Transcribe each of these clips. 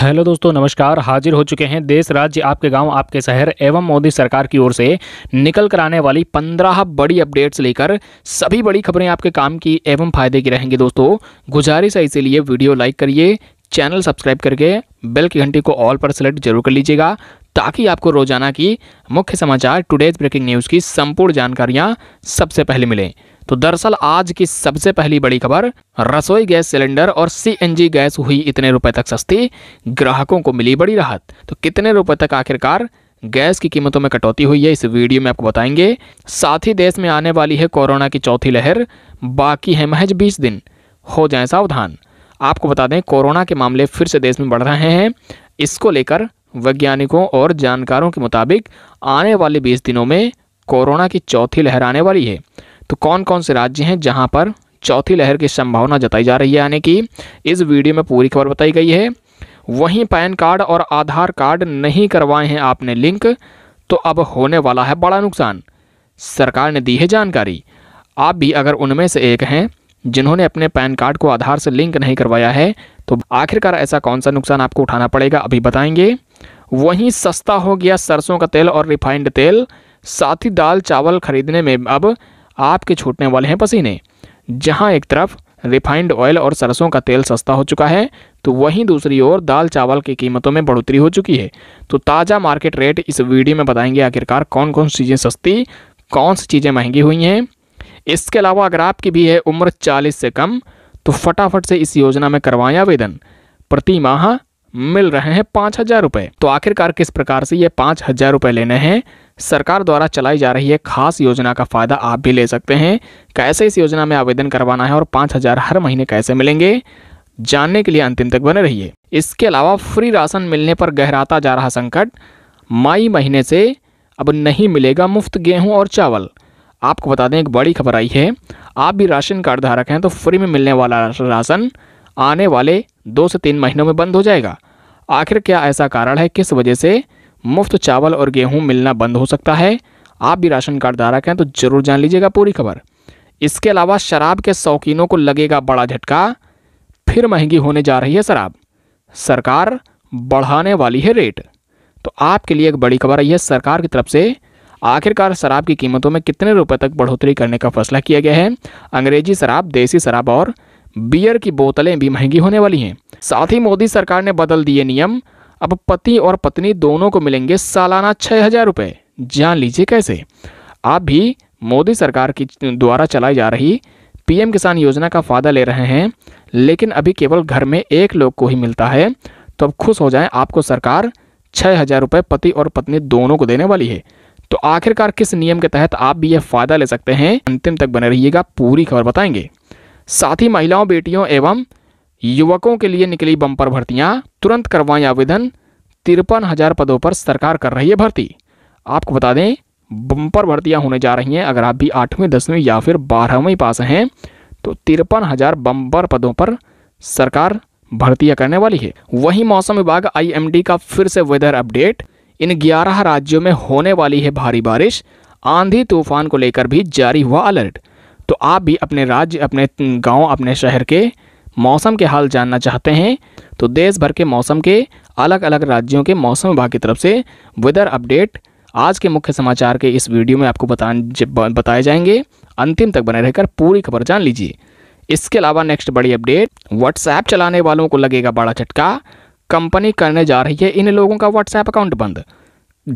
hello दोस्तों नमस्कार हाजिर हो चुके हैं देश राज्य आपके गांव आपके शहर एवं मोदी सरकार की ओर से निकल कर आने वाली पंद्रह बड़ी अपडेट्स लेकर सभी बड़ी खबरें आपके काम की एवं फायदे की रहेंगी दोस्तों गुजारिश है इसीलिए वीडियो लाइक करिए चैनल सब्सक्राइब करके बेल की घंटी को ऑल पर सेलेक्ट जरूर कर लीजिएगा ताकि आपको रोजाना की मुख्य समाचार टुडेज ब्रेकिंग न्यूज़ की संपूर्ण जानकारियां सबसे पहले मिले तो दरअसल आज की सबसे पहली बड़ी खबर रसोई गैस सिलेंडर और सीएनजी गैस हुई इतने रुपए तक सस्ती ग्राहकों को मिली बड़ी राहत तो कितने रुपए तक आखिरकार गैस की कीमतों में कटौती हुई है इस वीडियो में आपको बताएंगे साथ ही देश में आने वाली है कोरोना की चौथी लहर बाकी है महज बीस दिन हो जाए सावधान आपको बता दें कोरोना के मामले फिर से देश में बढ़ रहे हैं इसको लेकर वैज्ञानिकों और जानकारों के मुताबिक आने वाले बीस दिनों में कोरोना की चौथी लहर आने वाली है तो कौन कौन से राज्य हैं जहां पर चौथी लहर की संभावना जताई जा रही है आने की इस वीडियो में पूरी खबर बताई गई है वहीं पैन कार्ड और आधार कार्ड नहीं करवाए हैं आपने लिंक तो अब होने वाला है बड़ा नुकसान सरकार ने दी है जानकारी आप भी अगर उनमें से एक हैं जिन्होंने अपने पैन कार्ड को आधार से लिंक नहीं करवाया है तो आखिरकार ऐसा कौन सा नुकसान आपको उठाना पड़ेगा अभी बताएंगे वहीं सस्ता हो गया सरसों का तेल और रिफाइंड तेल साथ ही दाल चावल खरीदने में अब आपके छूटने वाले हैं पसीने जहां एक तरफ रिफाइंड ऑयल और सरसों का तेल सस्ता हो चुका है तो वहीं दूसरी ओर दाल चावल की कीमतों में बढ़ोतरी हो चुकी है तो ताज़ा मार्केट रेट इस वीडियो में बताएंगे आखिरकार कौन कौन सी चीज़ें सस्ती कौन सी चीज़ें महंगी हुई हैं इसके अलावा अगर आपकी भी है उम्र चालीस से कम तो फटाफट से इस योजना में करवाएं आवेदन प्रति माह मिल रहे हैं पाँच हजार रुपये तो आखिरकार किस प्रकार से ये पाँच हजार रुपये लेने हैं सरकार द्वारा चलाई जा रही है खास योजना का फायदा आप भी ले सकते हैं कैसे इस योजना में आवेदन करवाना है और पाँच हजार हर महीने कैसे मिलेंगे जानने के लिए अंतिम तक बने रहिए इसके अलावा फ्री राशन मिलने पर गहराता जा रहा संकट मई महीने से अब नहीं मिलेगा मुफ्त गेहूँ और चावल आपको बता दें एक बड़ी खबर आई है आप भी राशन कार्ड धारक हैं तो फ्री में मिलने वाला राशन आने वाले दो से तीन महीनों में बंद हो जाएगा आखिर क्या ऐसा कारण है किस वजह से मुफ्त चावल और गेहूं मिलना बंद हो सकता है आप भी राशन कार्ड धारक हैं तो ज़रूर जान लीजिएगा पूरी खबर इसके अलावा शराब के शौकीनों को लगेगा बड़ा झटका फिर महंगी होने जा रही है शराब सरकार बढ़ाने वाली है रेट तो आपके लिए एक बड़ी खबर आई है सरकार की तरफ से आखिरकार शराब की कीमतों में कितने रुपए तक बढ़ोतरी करने का फैसला किया गया है अंग्रेजी शराब देसी शराब और बियर की बोतलें भी महंगी होने वाली हैं साथ ही मोदी सरकार ने बदल दिए नियम अब पति और पत्नी दोनों को मिलेंगे सालाना छः हजार रुपये जान लीजिए कैसे आप भी मोदी सरकार की द्वारा चलाई जा रही पीएम किसान योजना का फ़ायदा ले रहे हैं लेकिन अभी केवल घर में एक लोग को ही मिलता है तो अब खुश हो जाएं आपको सरकार छः हज़ार रुपये पति और पत्नी दोनों को देने वाली है तो आखिरकार किस नियम के तहत आप भी यह फ़ायदा ले सकते हैं अंतिम तक बने रहिएगा पूरी खबर बताएंगे साथ ही महिलाओं बेटियों एवं युवकों के लिए निकली बम्पर भर्तियां तुरंत करवाएं आवेदन तिरपन हजार पदों पर सरकार कर रही है भर्ती आपको बता दें बम्पर भर्तियां होने जा रही हैं अगर आप भी आठवीं दसवीं या फिर बारहवीं पास हैं तो तिरपन हजार बम्पर पदों पर सरकार भर्तियां करने वाली है वहीं मौसम विभाग आई का फिर से वेदर अपडेट इन ग्यारह राज्यों में होने वाली है भारी बारिश आंधी तूफान को लेकर भी जारी हुआ अलर्ट तो आप भी अपने राज्य अपने गांव अपने शहर के मौसम के हाल जानना चाहते हैं तो देश भर के मौसम के अलग अलग राज्यों के मौसम विभाग की तरफ से वेदर अपडेट आज के मुख्य समाचार के इस वीडियो में आपको बता बताए जाएंगे अंतिम तक बने रहकर पूरी खबर जान लीजिए इसके अलावा नेक्स्ट बड़ी अपडेट व्हाट्सएप चलाने वालों को लगेगा बड़ा झटका कंपनी करने जा रही है इन लोगों का व्हाट्सएप अकाउंट बंद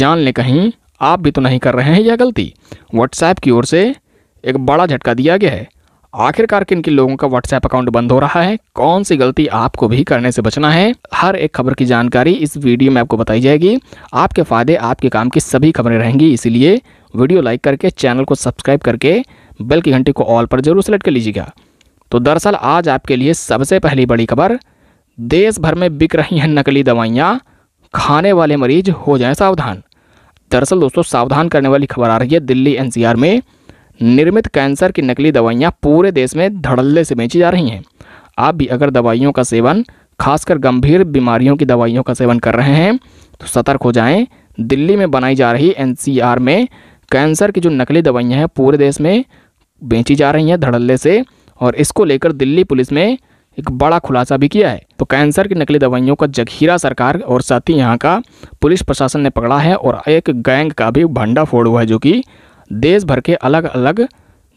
जान ले कहीं आप भी तो नहीं कर रहे हैं यह गलती व्हाट्सएप की ओर से एक बड़ा झटका दिया गया है आखिरकार किन किन लोगों का व्हाट्सएप अकाउंट बंद हो रहा है कौन सी गलती आपको भी करने से बचना है हर एक खबर की जानकारी इस वीडियो में आपको बताई जाएगी आपके फायदे आपके काम की सभी खबरें रहेंगी इसीलिए वीडियो लाइक करके चैनल को सब्सक्राइब करके बेल की घंटी को ऑल पर जरूर सेलेक्ट कर लीजिएगा तो दरअसल आज आपके लिए सबसे पहली बड़ी खबर देश भर में बिक रही हैं नकली दवाइयाँ खाने वाले मरीज हो जाएं सावधान दरअसल दोस्तों सावधान करने वाली खबर आ रही है दिल्ली एनसीआर में निर्मित कैंसर की नकली दवाइयाँ पूरे देश में धड़ल्ले से बेची जा रही हैं आप भी अगर दवाइयों का सेवन खासकर गंभीर बीमारियों की दवाइयों का सेवन कर रहे हैं तो सतर्क हो जाएं दिल्ली में बनाई जा रही एनसीआर में कैंसर की जो नकली दवाइयाँ हैं पूरे देश में बेची जा रही हैं धड़ल्ले से और इसको लेकर दिल्ली पुलिस में एक बड़ा खुलासा भी किया है तो कैंसर की नकली दवाइयों का जखीरा सरकार और साथ ही यहाँ का पुलिस प्रशासन ने पकड़ा है और एक गैंग का भी भंडाफोड़ हुआ है जो कि देश भर के अलग अलग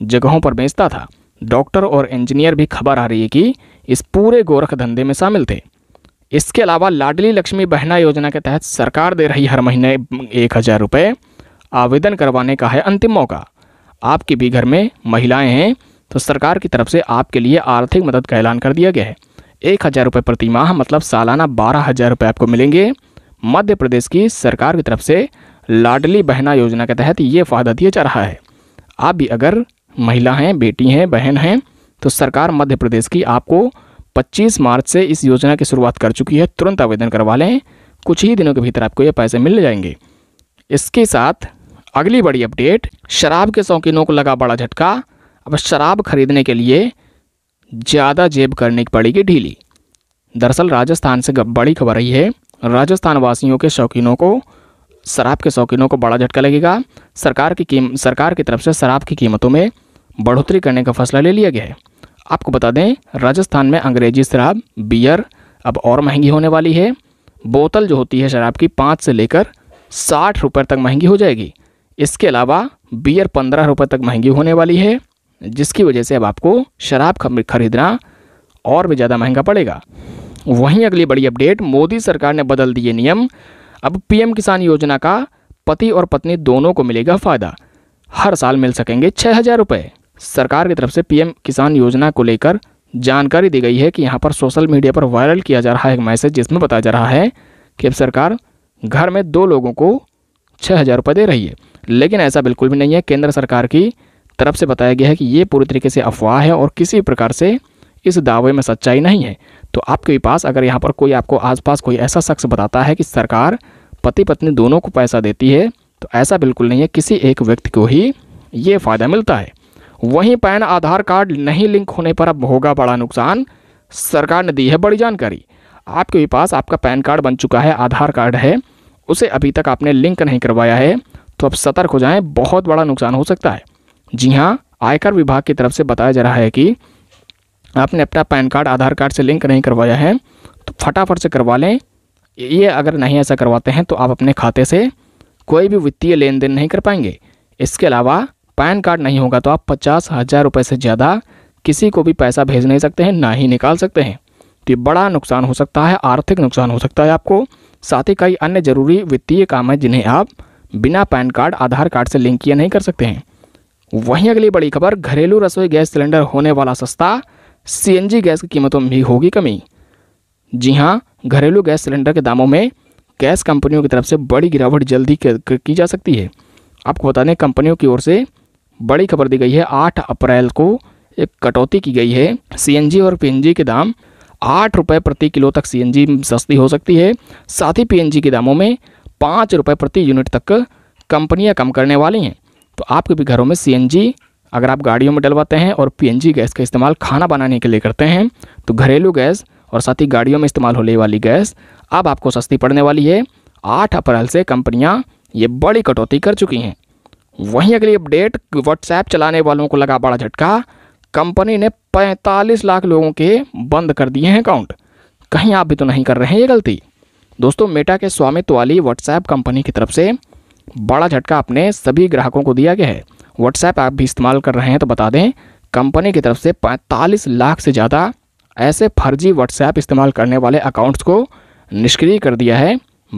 जगहों पर बेचता था डॉक्टर और इंजीनियर भी खबर आ रही है कि इस पूरे गोरख धंधे में शामिल थे इसके अलावा लाडली लक्ष्मी बहना योजना के तहत सरकार दे रही हर महीने एक हज़ार रुपये आवेदन करवाने का है अंतिम मौका आपके भी घर में महिलाएं हैं तो सरकार की तरफ से आपके लिए आर्थिक मदद का ऐलान कर दिया गया है एक हज़ार रुपये प्रति माह मतलब सालाना बारह हज़ार रुपये आपको मिलेंगे मध्य प्रदेश की सरकार की तरफ से लाडली बहना योजना के तहत ये फायदा दिया जा रहा है आप भी अगर महिला हैं बेटी हैं बहन हैं तो सरकार मध्य प्रदेश की आपको 25 मार्च से इस योजना की शुरुआत कर चुकी है तुरंत आवेदन करवा लें कुछ ही दिनों के भीतर आपको ये पैसे मिल जाएंगे इसके साथ अगली बड़ी अपडेट शराब के शौकीनों को लगा बड़ा झटका अब शराब खरीदने के लिए ज़्यादा जेब करने की पड़ेगी ढीली दरअसल राजस्थान से बड़ी खबर आई है राजस्थान वासियों के शौकीनों को शराब के शौकीनों को बड़ा झटका लगेगा सरकार की कीम सरकार की तरफ से शराब की कीमतों में बढ़ोतरी करने का फैसला ले लिया गया है आपको बता दें राजस्थान में अंग्रेजी शराब बियर अब और महंगी होने वाली है बोतल जो होती है शराब की पाँच से लेकर साठ रुपये तक महंगी हो जाएगी इसके अलावा बियर पंद्रह रुपये तक महंगी होने वाली है जिसकी वजह से अब आपको शराब खरीदना और भी ज़्यादा महंगा पड़ेगा वहीं अगली बड़ी अपडेट मोदी सरकार ने बदल दिए नियम अब पीएम किसान योजना का पति और पत्नी दोनों को मिलेगा फ़ायदा हर साल मिल सकेंगे छः हज़ार रुपये सरकार की तरफ से पीएम किसान योजना को लेकर जानकारी दी गई है कि यहाँ पर सोशल मीडिया पर वायरल किया जा रहा है एक मैसेज जिसमें बताया जा रहा है कि अब सरकार घर में दो लोगों को छः हज़ार रुपये दे रही है लेकिन ऐसा बिल्कुल भी नहीं है केंद्र सरकार की तरफ से बताया गया है कि ये पूरी तरीके से अफवाह है और किसी प्रकार से इस दावे में सच्चाई नहीं है तो आपके पास अगर यहाँ पर कोई आपको आसपास कोई ऐसा शख्स बताता है कि सरकार पति पत्नी दोनों को पैसा देती है तो ऐसा बिल्कुल नहीं है किसी एक व्यक्ति को ही ये फ़ायदा मिलता है वहीं पैन आधार कार्ड नहीं लिंक होने पर अब होगा बड़ा नुकसान सरकार ने दी है बड़ी जानकारी आपके पास आपका पैन कार्ड बन चुका है आधार कार्ड है उसे अभी तक आपने लिंक नहीं करवाया है तो अब सतर्क हो जाएं बहुत बड़ा नुकसान हो सकता है जी हाँ आयकर विभाग की तरफ से बताया जा रहा है कि आपने अपना पैन कार्ड आधार कार्ड से लिंक नहीं करवाया है तो फटाफट से करवा लें ये अगर नहीं ऐसा करवाते हैं तो आप अपने खाते से कोई भी वित्तीय लेन देन नहीं कर पाएंगे इसके अलावा पैन कार्ड नहीं होगा तो आप पचास हज़ार रुपये से ज़्यादा किसी को भी पैसा भेज नहीं सकते हैं ना ही निकाल सकते हैं तो ये बड़ा नुकसान हो सकता है आर्थिक नुकसान हो सकता है आपको साथ ही कई अन्य जरूरी वित्तीय काम है जिन्हें आप बिना पैन कार्ड आधार कार्ड से लिंक किए नहीं कर सकते हैं वहीं अगली बड़ी खबर घरेलू रसोई गैस सिलेंडर होने वाला सस्ता सीएनजी गैस की कीमतों में भी होगी कमी जी हाँ घरेलू गैस सिलेंडर के दामों में गैस कंपनियों की तरफ से बड़ी गिरावट जल्दी की जा सकती है आपको बता दें कंपनियों की ओर से बड़ी खबर दी गई है आठ अप्रैल को एक कटौती की गई है सीएनजी और पीएनजी के दाम आठ रुपये प्रति किलो तक सीएनजी सस्ती हो सकती है साथ ही पीएनजी के दामों में पाँच रुपये प्रति यूनिट तक कंपनियाँ कम करने वाली हैं तो आपके भी घरों में सीएनजी अगर आप गाड़ियों में डलवाते हैं और पीएनजी गैस का इस्तेमाल खाना बनाने के लिए करते हैं तो घरेलू गैस और साथ ही गाड़ियों में इस्तेमाल होने वाली गैस अब आपको सस्ती पड़ने वाली है आठ अप्रैल से कंपनियाँ ये बड़ी कटौती कर चुकी हैं वहीं अगली अपडेट व्हाट्सएप चलाने वालों को लगा बड़ा झटका कंपनी ने 45 लाख लोगों के बंद कर दिए हैं अकाउंट कहीं आप भी तो नहीं कर रहे हैं ये गलती दोस्तों मेटा के स्वामित्व वाली व्हाट्सएप कंपनी की तरफ से बड़ा झटका अपने सभी ग्राहकों को दिया गया है व्हाट्सएप ऐप भी इस्तेमाल कर रहे हैं तो बता दें कंपनी की तरफ से पैंतालीस लाख से ज़्यादा ऐसे फर्जी व्हाट्सएप इस्तेमाल करने वाले अकाउंट्स को निष्क्रिय कर दिया है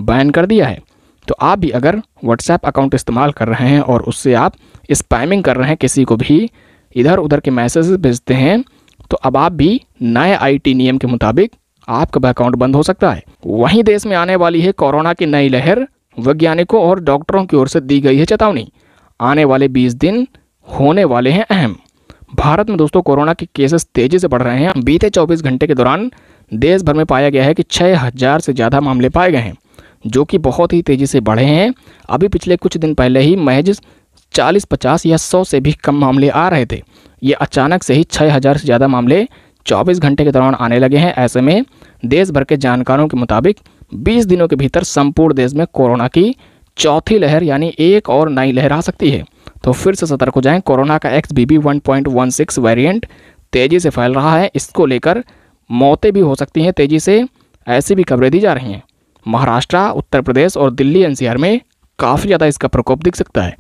बैन कर दिया है तो आप भी अगर व्हाट्सएप अकाउंट इस्तेमाल कर रहे हैं और उससे आप स्पैमिंग कर रहे हैं किसी को भी इधर उधर के मैसेज भेजते हैं तो अब आप भी नए आई नियम के मुताबिक आपका अकाउंट बंद हो सकता है वहीं देश में आने वाली है कोरोना की नई लहर वैज्ञानिकों और डॉक्टरों की ओर से दी गई है चेतावनी आने वाले बीस दिन होने वाले हैं अहम भारत में दोस्तों कोरोना के केसेस तेजी से बढ़ रहे हैं बीते 24 घंटे के दौरान देश भर में पाया गया है कि 6000 से ज़्यादा मामले पाए गए हैं जो कि बहुत ही तेज़ी से बढ़े हैं अभी पिछले कुछ दिन पहले ही महज 40, 50 या 100 से भी कम मामले आ रहे थे ये अचानक से ही छः से ज़्यादा मामले चौबीस घंटे के दौरान आने लगे हैं ऐसे में देश भर के जानकारों के मुताबिक 20 दिनों के भीतर संपूर्ण देश में कोरोना की चौथी लहर यानी एक और नई लहर आ सकती है तो फिर से सतर्क हो जाएं कोरोना का X B B one point one six variant तेज़ी से फैल रहा है इसको लेकर मौतें भी हो सकती हैं तेज़ी से ऐसी भी खबरें दी जा रही हैं महाराष्ट्र उत्तर प्रदेश और दिल्ली एनसीआर में काफ़ी ज़्यादा इसका प्रकोप दिख सकता है